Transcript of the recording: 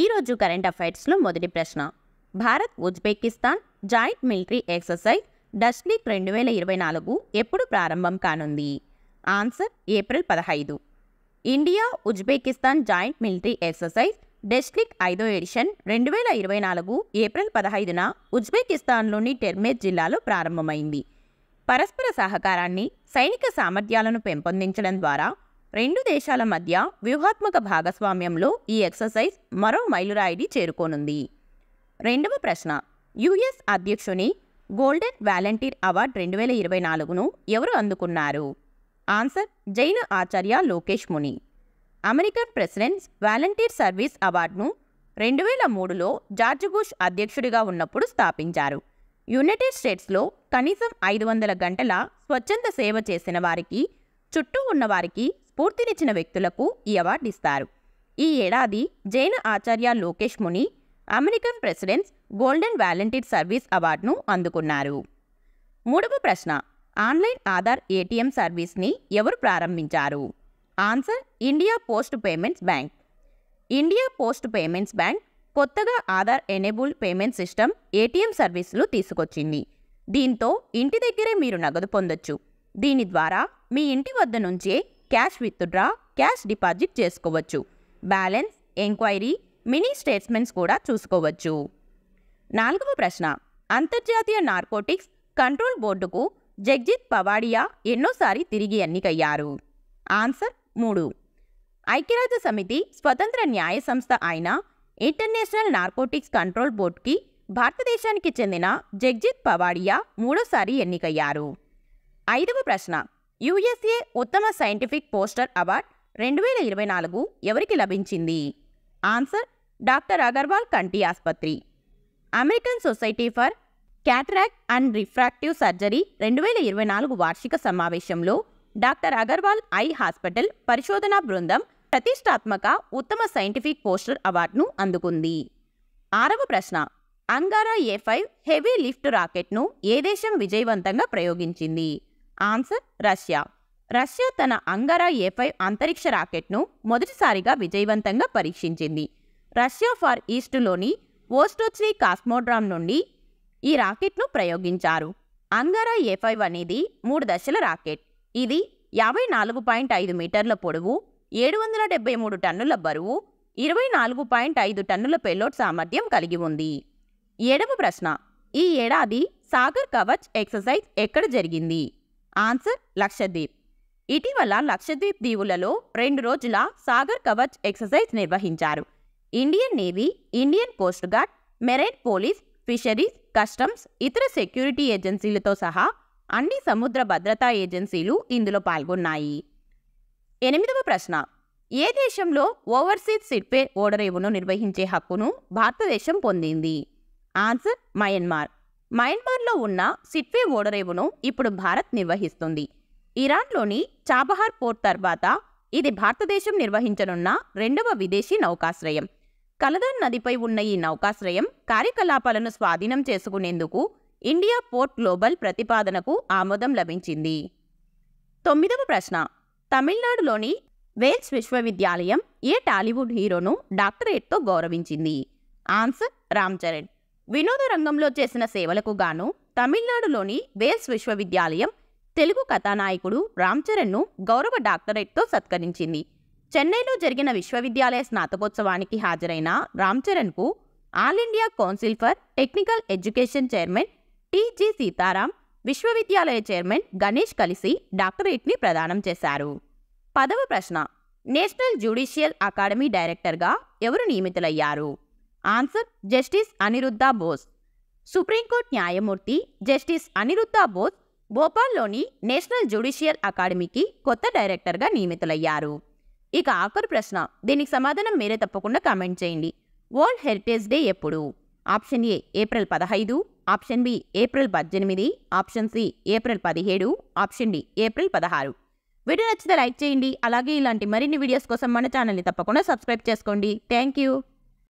ఈరోజు కరెంట్ అఫైర్స్లో మొదటి ప్రశ్న Bharat Uzbekistan joint military exercise Dustlik రెండు వేల ఇరవై నాలుగు ఎప్పుడు ప్రారంభం కానుంది ఆన్సర్ ఏప్రిల్ పదహైదు India Uzbekistan joint military exercise Dustlik ఐదో ఎడిషన్ రెండు వేల ఇరవై నాలుగు ఏప్రిల్ పదహైదున ఉజ్బెకిస్తాన్లోని టెర్మేజ్ జిల్లాలో ప్రారంభమైంది పరస్పర సహకారాన్ని సైనిక సామర్థ్యాలను పెంపొందించడం ద్వారా రెండు దేశాల మధ్య వ్యూహాత్మక భాగస్వామ్యంలో ఈ ఎక్సర్సైజ్ మరో మైలురాయిని చేరుకోనుంది రెండవ ప్రశ్న యుఎస్ అధ్యక్షుని గోల్డెన్ వాలంటీర్ అవార్డు రెండు వేల ఇరవై నాలుగును ఎవరు అందుకున్నారు ఆన్సర్ జైన Acharya Lokesh Muni American presidents volunteer service అవార్డును రెండు వేల మూడులో జార్జ్ బుష్ అధ్యక్షుడిగా ఉన్నప్పుడు స్థాపించారు యునైటెడ్ స్టేట్స్లో కనీసం ఐదు వందల గంటల స్వచ్ఛంద సేవ చేసిన వారికి చుట్టూ ఉన్నవారికి స్ఫూర్తినిచ్చిన వ్యక్తులకు ఈ అవార్డు ఇస్తారు ఈ ఏడాది జైన Acharya Lokesh Muni American president's golden volunteer service అవార్డును అందుకున్నారు మూడవ ప్రశ్న ఆన్లైన్ ఆధార్ ఏటీఎం సర్వీస్ని ఎవరు ప్రారంభించారు answer India Post Payments Bank India Post Payments Bank కొత్తగా Aadhaar enable payment system ATM సర్వీసులు తీసుకొచ్చింది దీంతో ఇంటి దగ్గరే మీరు నగదు పొందొచ్చు దీని ద్వారా మీ ఇంటి వద్ద నుంచే క్యాష్ విత్డ్రా క్యాష్ డిపాజిట్ చేసుకోవచ్చు బ్యాలెన్స్ ఎంక్వైరీ మినీ స్టేట్మెంట్స్ కూడా చూసుకోవచ్చు నాలుగవ ప్రశ్న అంతర్జాతీయ నార్కోటిక్స్ కంట్రోల్ బోర్డుకు జగ్జిత్ పవాడియా ఎన్నోసారి తిరిగి ఎన్నికయ్యారు ఆన్సర్ మూడు ఐక్యరాజ్య సమితి స్వతంత్ర న్యాయ సంస్థ అయిన ఇంటర్నేషనల్ నార్కోటిక్స్ కంట్రోల్ బోర్డుకి భారతదేశానికి చెందిన జగ్జిత్ పవాడియా మూడోసారి ఎన్నికయ్యారు ఐదవ ప్రశ్న యుఎస్ఏ ఉత్తమ సైంటిఫిక్ పోస్టర్ అవార్డ్ రెండు వేల ఇరవై నాలుగు ఎవరికి లభించింది ఆన్సర్ డాక్టర్ అగర్వాల్ కంటి ఆసుపత్రి American Society for Cataract and Refractive Surgery రెండు వేల ఇరవై నాలుగు వార్షిక సమావేశంలో డాక్టర్ అగర్వాల్ ఐ హాస్పిటల్ పరిశోధనా బృందం ప్రతిష్టాత్మక ఉత్తమ సైంటిఫిక్ పోస్టర్ అవార్డును అందుకుంది ఆరవ ప్రశ్న Angara A five heavy lift రాకెట్ను ఏ దేశం విజయవంతంగా ప్రయోగించింది ఆన్సర్ రష్యా రష్యా తన అంగారా ఏ ఫైవ్ అంతరిక్ష రాకెట్ను మొదటిసారిగా విజయవంతంగా పరీక్షించింది రష్యా ఫార్ ఈస్ట్లోని వోస్టోచ్ని కాస్మోడ్రామ్ నుండి ఈ రాకెట్ను ప్రయోగించారు అంగారా ఏ ఫైవ్ అనేది మూడు దశల రాకెట్ ఇది యాభై నాలుగు పాయింట్ ఐదు మీటర్ల పొడవు ఏడు వందల డెబ్బై మూడు టన్నుల బరువు ఇరవై నాలుగు పాయింట్ ఐదు టన్నుల పెలోడ్ సామర్థ్యం కలిగి ఉంది ఏడవ ప్రశ్న ఈ ఏడాది సాగర్ కవచ్ ఎక్సర్సైజ్ ఎక్కడ జరిగింది ఆన్సర్ లక్షద్వీప్ ఇటీవల లక్షద్వీప్ దీవులలో రెండు రోజుల సాగర్ కవచ్ ఎక్సర్సైజ్ నిర్వహించారు Indian Navy Indian Coast Guard marine police fisheries customs ఇతర సెక్యూరిటీ ఏజెన్సీలతో సహా అన్ని సముద్ర భద్రతా ఏజెన్సీలు ఇందులో పాల్గొన్నాయి ఎనిమిదవ ప్రశ్న ఏ దేశంలో ఓవర్సీస్ సిడ్పే ఓడరేవును నిర్వహించే హక్కును భారతదేశం పొందింది ఆన్సర్ మయన్మార్ మయన్మార్లో ఉన్న సిట్వే ఓడరేవును ఇప్పుడు భారత్ నిర్వహిస్తుంది ఇరాన్లోని చాబహార్ పోర్ట్ తర్వాత ఇది భారతదేశం నిర్వహించనున్న రెండవ విదేశీ నౌకాశ్రయం కలదాన్ నదిపై ఉన్న ఈ నౌకాశ్రయం కార్యకలాపాలను స్వాధీనం చేసుకునేందుకు ఇండియా పోర్ట్ గ్లోబల్ ప్రతిపాదనకు ఆమోదం లభించింది తొమ్మిదవ ప్రశ్న తమిళనాడులోని వేల్స్ విశ్వవిద్యాలయం ఏ టాలీవుడ్ హీరోను డాక్టరేట్తో గౌరవించింది ఆన్సర్ రామ్ చరణ్ వినోద రంగంలో చేసిన సేవలకు గాను తమిళనాడులోని వేల్స్ విశ్వవిద్యాలయం తెలుగు కథానాయకుడు చరణ్ను గౌరవ డాక్టరేట్తో సత్కరించింది చెన్నైలో జరిగిన విశ్వవిద్యాలయ స్నాతకోత్సవానికి హాజరైన రామ్ చరణ్కు All India Council for Technical Education chairman TG Sitaram విశ్వవిద్యాలయ చైర్మన్ గణేష్ కలిసి డాక్టరేట్ని ప్రదానం చేశారు పదవ ప్రశ్న నేషనల్ జ్యుడిషియల్ అకాడమీ డైరెక్టర్గా ఎవరు నియమితులయ్యారు answer justice Aniruddha Bose Supreme Court న్యాయమూర్తి జస్టిస్ అనిరుద్ధ బోస్ భోపాల్లోని నేషనల్ జ్యుడిషియల్ అకాడమీకి కొత్త డైరెక్టర్గా నియమితులయ్యారు ఇక ఆఖరు ప్రశ్న దీనికి సమాధానం మీరే తప్పకుండా కామెంట్ చేయండి వరల్డ్ హెరిటేజ్ డే ఎప్పుడు ఆప్షన్ ఏ ఏప్రిల్ పదహైదు ఆప్షన్ బి ఏప్రిల్ పద్దెనిమిది ఆప్షన్ సి ఏప్రిల్ పదిహేడు ఆప్షన్ డి ఏప్రిల్ పదహారు వీడియో నచ్చితే లైక్ చేయండి అలాగే ఇలాంటి మరిన్ని వీడియోస్ కోసం మన ఛానల్ని తప్పకుండా సబ్స్క్రైబ్ చేసుకోండి థ్యాంక్ యూ